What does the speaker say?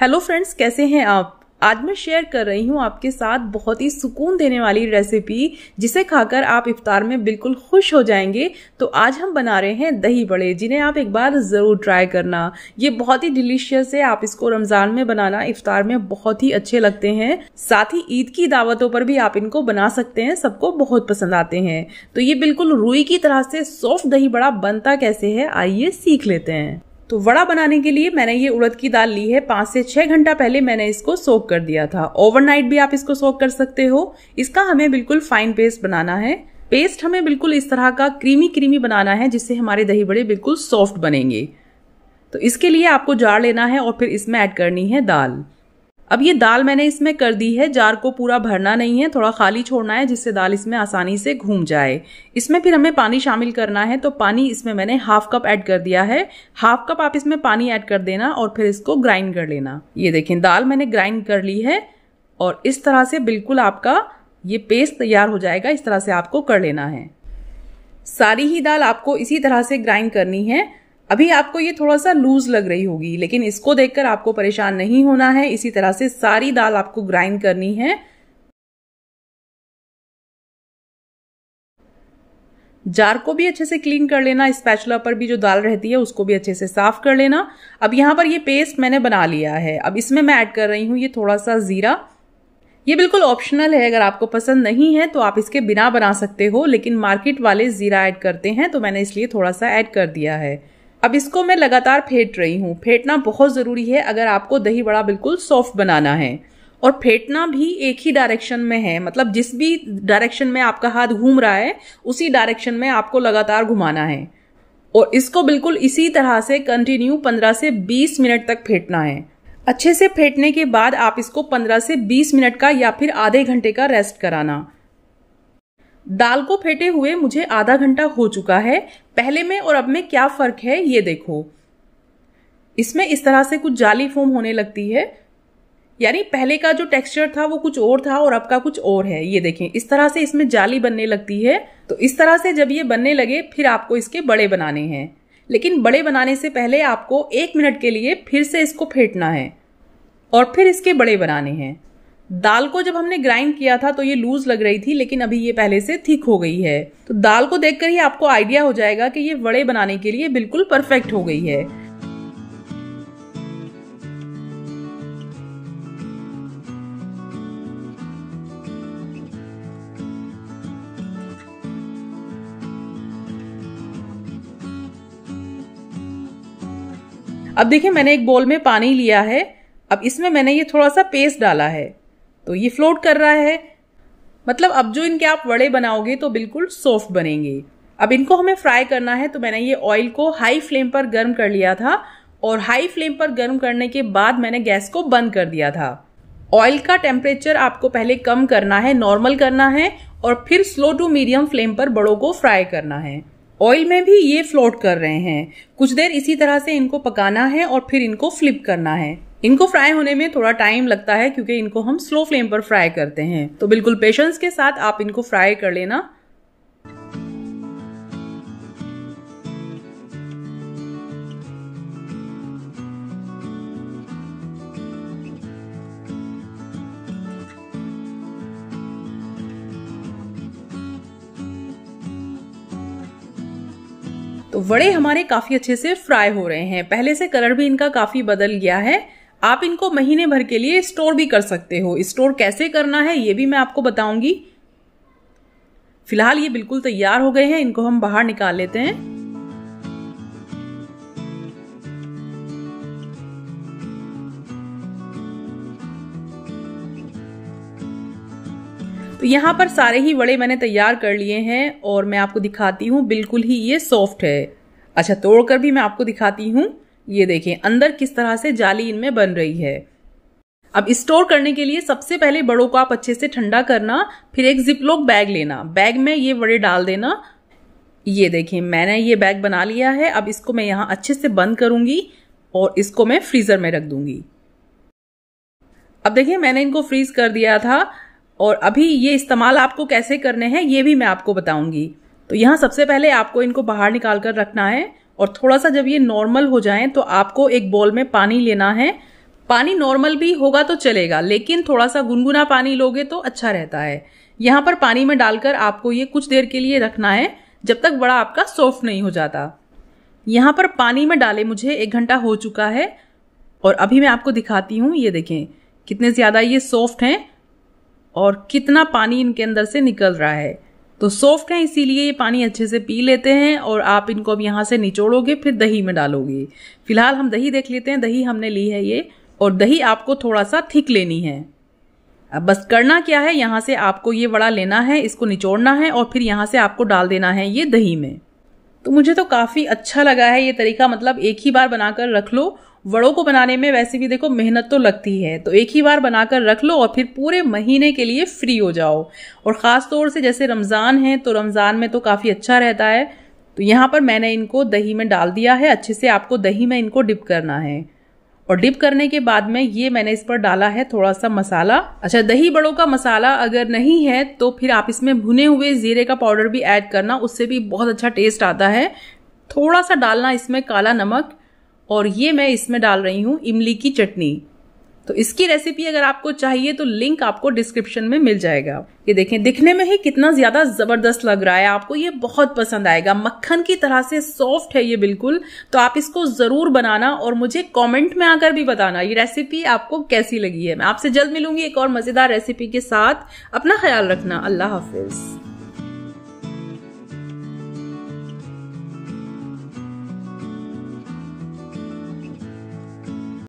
hello friends कैसे हैं आप आज मैं शेयर कर रही हूँ आपके साथ बहुत ही सुकून देने वाली रेसिपी जिसे खाकर आप इफ्तार में बिल्कुल खुश हो जाएंगे तो आज हम बना रहे हैं दही बड़े जिन्हें आप एक बार ज़रूर ट्राई करना ये बहुत ही डिलीशियस है आप इसको रमज़ान में बनाना इफ्तार में बहुत ही अच्छे लगते हैं साथ ही ईद की दावतों पर भी आप इनको बना सकते हैं सबको बहुत पसंद आते हैं तो ये बिल्कुल रुई की तरह से सॉफ्ट दही बड़ा बनता कैसे है आइए सीख लेते हैं तो वड़ा बनाने के लिए मैंने ये उड़द की दाल ली है पांच से छह घंटा पहले मैंने इसको सोक कर दिया था ओवरनाइट भी आप इसको सोक कर सकते हो इसका हमें बिल्कुल फाइन पेस्ट बनाना है पेस्ट हमें बिल्कुल इस तरह का क्रीमी क्रीमी बनाना है जिससे हमारे दही बड़े बिल्कुल सॉफ्ट बनेंगे तो इसके लिए आपको जार लेना है और फिर इसमें ऐड करनी है दाल अब ये दाल मैंने इसमें कर दी है जार को पूरा भरना नहीं है थोड़ा खाली छोड़ना है जिससे दाल इसमें आसानी से घूम जाए इसमें फिर हमें पानी शामिल करना है तो पानी इसमें मैंने हाफ कप ऐड कर दिया है हाफ कप आप इसमें पानी ऐड कर देना और फिर इसको ग्राइंड कर लेना ये देखें दाल मैंने ग्राइंड कर ली है और इस तरह से बिल्कुल आपका ये पेस्ट तैयार हो जाएगा इस तरह से आपको कर लेना है सारी ही दाल आपको इसी तरह से ग्राइंड करनी है अभी आपको ये थोड़ा सा लूज लग रही होगी लेकिन इसको देखकर आपको परेशान नहीं होना है इसी तरह से सारी दाल आपको ग्राइंड करनी है जार को भी अच्छे से क्लीन कर लेना स्पैचुला पर भी जो दाल रहती है उसको भी अच्छे से साफ कर लेना अब यहां पर ये पेस्ट मैंने बना लिया है अब इसमें मैं ऐड कर रही हूं ये थोड़ा सा ज़ीरा ये बिल्कुल ऑप्शनल है अगर आपको पसंद नहीं है तो आप इसके बिना बना सकते हो लेकिन मार्केट वाले ज़ीरा ऐड करते हैं तो मैंने इसलिए थोड़ा सा ऐड कर दिया है अब इसको मैं लगातार फेंट रही हूँ फेंटना बहुत ज़रूरी है अगर आपको दही बड़ा बिल्कुल सॉफ्ट बनाना है और फेंटना भी एक ही डायरेक्शन में है मतलब जिस भी डायरेक्शन में आपका हाथ घूम रहा है उसी डायरेक्शन में आपको लगातार घुमाना है और इसको बिल्कुल इसी तरह से कंटिन्यू 15 से 20 मिनट तक फेंटना है अच्छे से फेंटने के बाद आप इसको 15 से 20 मिनट का या फिर आधे घंटे का रेस्ट कराना दाल को फेंटे हुए मुझे आधा घंटा हो चुका है पहले में और अब में क्या फर्क है ये देखो इसमें इस तरह से कुछ जाली फोम होने लगती है यानी पहले का जो टेक्सचर था वो कुछ और था और अब का कुछ और है ये देखें इस तरह से इसमें जाली बनने लगती है तो इस तरह से जब ये बनने लगे फिर आपको इसके बड़े बनाने हैं लेकिन बड़े बनाने से पहले आपको एक मिनट के लिए फिर से इसको फेंटना है और फिर इसके बड़े बनाने हैं दाल को जब हमने ग्राइंड किया था तो ये लूज लग रही थी लेकिन अभी ये पहले से थिक हो गई है तो दाल को देखकर ही आपको आइडिया हो जाएगा कि ये वड़े बनाने के लिए बिल्कुल परफेक्ट हो गई है अब देखिए मैंने एक बोल में पानी लिया है अब इसमें मैंने ये थोड़ा सा पेस्ट डाला है तो ये फ्लोट कर रहा है मतलब अब जो इनके आप वड़े बनाओगे तो बिल्कुल सॉफ्ट बनेंगे अब इनको हमें फ्राई करना है तो मैंने ये ऑयल को हाई फ्लेम पर गर्म कर लिया था और हाई फ्लेम पर गर्म करने के बाद मैंने गैस को बंद कर दिया था ऑयल का टेम्परेचर आपको पहले कम करना है नॉर्मल करना है और फिर स्लो टू मीडियम फ्लेम पर बड़ों को फ्राई करना है ऑयल में भी ये फ्लोट कर रहे हैं कुछ देर इसी तरह से इनको पकाना है और फिर इनको फ्लिप करना है इनको फ्राई होने में थोड़ा टाइम लगता है क्योंकि इनको हम स्लो फ्लेम पर फ्राई करते हैं तो बिल्कुल पेशेंस के साथ आप इनको फ्राई कर लेना तो वड़े हमारे काफी अच्छे से फ्राई हो रहे हैं पहले से कलर भी इनका काफी बदल गया है आप इनको महीने भर के लिए स्टोर भी कर सकते हो स्टोर कैसे करना है ये भी मैं आपको बताऊंगी फिलहाल ये बिल्कुल तैयार हो गए हैं इनको हम बाहर निकाल लेते हैं तो यहां पर सारे ही वड़े मैंने तैयार कर लिए हैं और मैं आपको दिखाती हूं बिल्कुल ही ये सॉफ्ट है अच्छा तोड़कर भी मैं आपको दिखाती हूं ये देखें अंदर किस तरह से जाली इनमें बन रही है अब स्टोर करने के लिए सबसे पहले बड़ों को आप अच्छे से ठंडा करना फिर एक जिपलॉक बैग लेना बैग में ये बड़े डाल देना ये देखें मैंने ये बैग बना लिया है अब इसको मैं यहाँ अच्छे से बंद करूंगी और इसको मैं फ्रीज़र में रख दूंगी अब देखिये मैंने इनको फ्रीज कर दिया था और अभी ये इस्तेमाल आपको कैसे करने हैं ये भी मैं आपको बताऊंगी तो यहाँ सबसे पहले आपको इनको बाहर निकाल कर रखना है और थोड़ा सा जब ये नॉर्मल हो जाए तो आपको एक बॉल में पानी लेना है पानी नॉर्मल भी होगा तो चलेगा लेकिन थोड़ा सा गुनगुना पानी लोगे तो अच्छा रहता है यहाँ पर पानी में डालकर आपको ये कुछ देर के लिए रखना है जब तक बड़ा आपका सॉफ्ट नहीं हो जाता यहाँ पर पानी में डाले मुझे एक घंटा हो चुका है और अभी मैं आपको दिखाती हूँ ये देखें कितने ज़्यादा ये सॉफ्ट हैं और कितना पानी इनके अंदर से निकल रहा है तो सॉफ्ट है इसीलिए ये पानी अच्छे से पी लेते हैं और आप इनको अब यहाँ से निचोड़ोगे फिर दही में डालोगे फिलहाल हम दही देख लेते हैं दही हमने ली है ये और दही आपको थोड़ा सा थिक लेनी है अब बस करना क्या है यहाँ से आपको ये वड़ा लेना है इसको निचोड़ना है और फिर यहाँ से आपको डाल देना है ये दही में तो मुझे तो काफ़ी अच्छा लगा है ये तरीका मतलब एक ही बार बनाकर रख लो वड़ों को बनाने में वैसे भी देखो मेहनत तो लगती है तो एक ही बार बनाकर रख लो और फिर पूरे महीने के लिए फ्री हो जाओ और ख़ास तौर से जैसे रमज़ान है तो रमज़ान में तो काफ़ी अच्छा रहता है तो यहाँ पर मैंने इनको दही में डाल दिया है अच्छे से आपको दही में इनको डिप करना है और डिप करने के बाद में ये मैंने इस पर डाला है थोड़ा सा मसाला अच्छा दही बड़ों का मसाला अगर नहीं है तो फिर आप इसमें भुने हुए जीरे का पाउडर भी ऐड करना उससे भी बहुत अच्छा टेस्ट आता है थोड़ा सा डालना इसमें काला नमक और ये मैं इसमें डाल रही हूँ इमली की चटनी तो इसकी रेसिपी अगर आपको चाहिए तो लिंक आपको डिस्क्रिप्शन में मिल जाएगा ये देखें दिखने में ही कितना ज्यादा जबरदस्त लग रहा है आपको ये बहुत पसंद आएगा मक्खन की तरह से सॉफ्ट है ये बिल्कुल तो आप इसको जरूर बनाना और मुझे कमेंट में आकर भी बताना ये रेसिपी आपको कैसी लगी है मैं आपसे जल्द मिलूंगी एक और मजेदार रेसिपी के साथ अपना ख्याल रखना अल्लाह हाफिज़